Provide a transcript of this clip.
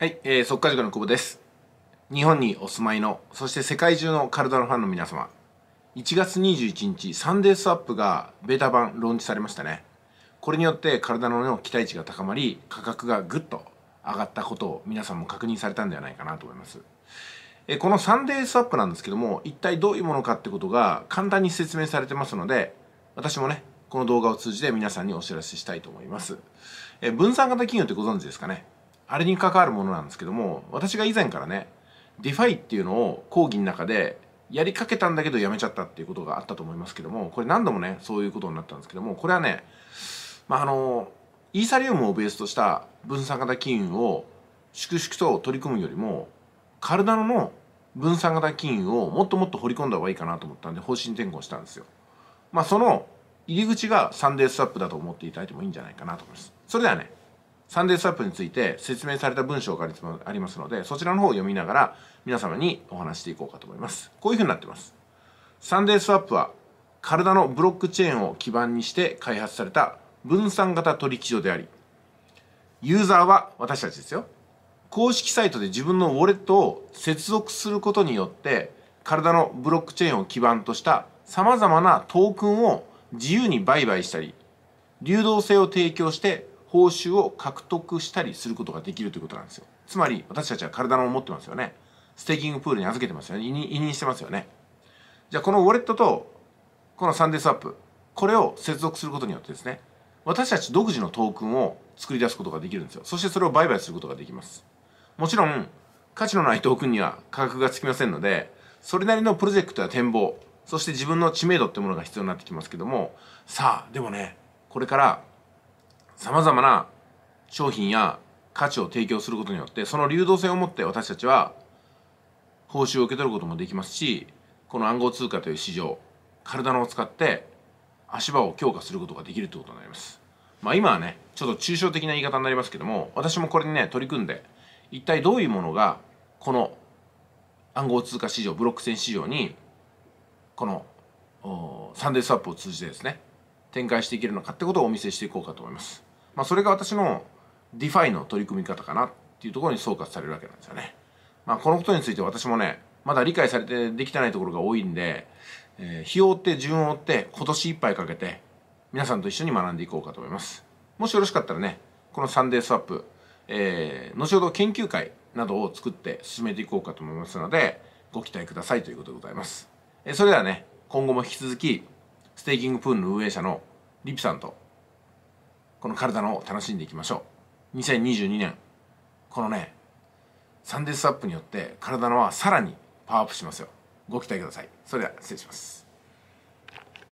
はい、えー、速稼塾の久保です。日本にお住まいの、そして世界中の体のファンの皆様、1月21日、サンデースアップがベータ版ローンチされましたね。これによって体の期待値が高まり、価格がぐっと上がったことを皆さんも確認されたんではないかなと思います。えこのサンデースアップなんですけども、一体どういうものかってことが簡単に説明されてますので、私もね、この動画を通じて皆さんにお知らせしたいと思います。え分散型企業ってご存知ですかねあれに関わるものなんですけども私が以前からねディファイっていうのを講義の中でやりかけたんだけどやめちゃったっていうことがあったと思いますけどもこれ何度もねそういうことになったんですけどもこれはねまああのイーサリウムをベースとした分散型金融を粛々と取り組むよりもカルダノの分散型金融をもっともっと掘り込んだ方がいいかなと思ったんで方針転換したんですよ。まあその入り口がサンデースワップだと思っていただいてもいいんじゃないかなと思います。それではねサンデースワップについて説明された文章がありますので、そちらの方を読みながら皆様にお話していこうかと思います。こういうふうになってます。サンデースワップは体のブロックチェーンを基盤にして開発された分散型取引所であり、ユーザーは私たちですよ。公式サイトで自分のウォレットを接続することによって、体のブロックチェーンを基盤とした様々なトークンを自由に売買したり、流動性を提供して報酬を獲得したりすることができるということなんですよつまり私たちは体のを持ってますよねステーキングプールに預けてますよね委任してますよねじゃあこのウォレットとこのサンデースワップこれを接続することによってですね私たち独自のトークンを作り出すことができるんですよそしてそれを売買することができますもちろん価値のないトークンには価格がつきませんのでそれなりのプロジェクトや展望そして自分の知名度ってものが必要になってきますけどもさあでもねこれから様々な商品や価値を提供することによってその流動性を持って私たちは報酬を受け取ることもできますしこの暗号通貨という市場体のを使って足場を強化することができるということになりますまあ今はねちょっと抽象的な言い方になりますけども私もこれにね取り組んで一体どういうものがこの暗号通貨市場ブロックチェン市場にこのサンデースワップを通じてですね展開していけるのかってことをお見せしていこうかと思いますまあ、それが私の DeFi の取り組み方かなっていうところに総括されるわけなんですよね。まあ、このことについて私もね、まだ理解されてできてないところが多いんで、えー、日を追って順を追って今年いっぱいかけて皆さんと一緒に学んでいこうかと思います。もしよろしかったらね、このサンデースワップ、えー、後ほど研究会などを作って進めていこうかと思いますので、ご期待くださいということでございます。えー、それではね、今後も引き続き、ステーキングプールの運営者のリピさんとこの体のを楽しんでいきましょう2022年このねサンデースアップによって体のはさらにパワーアップしますよご期待くださいそれでは失礼します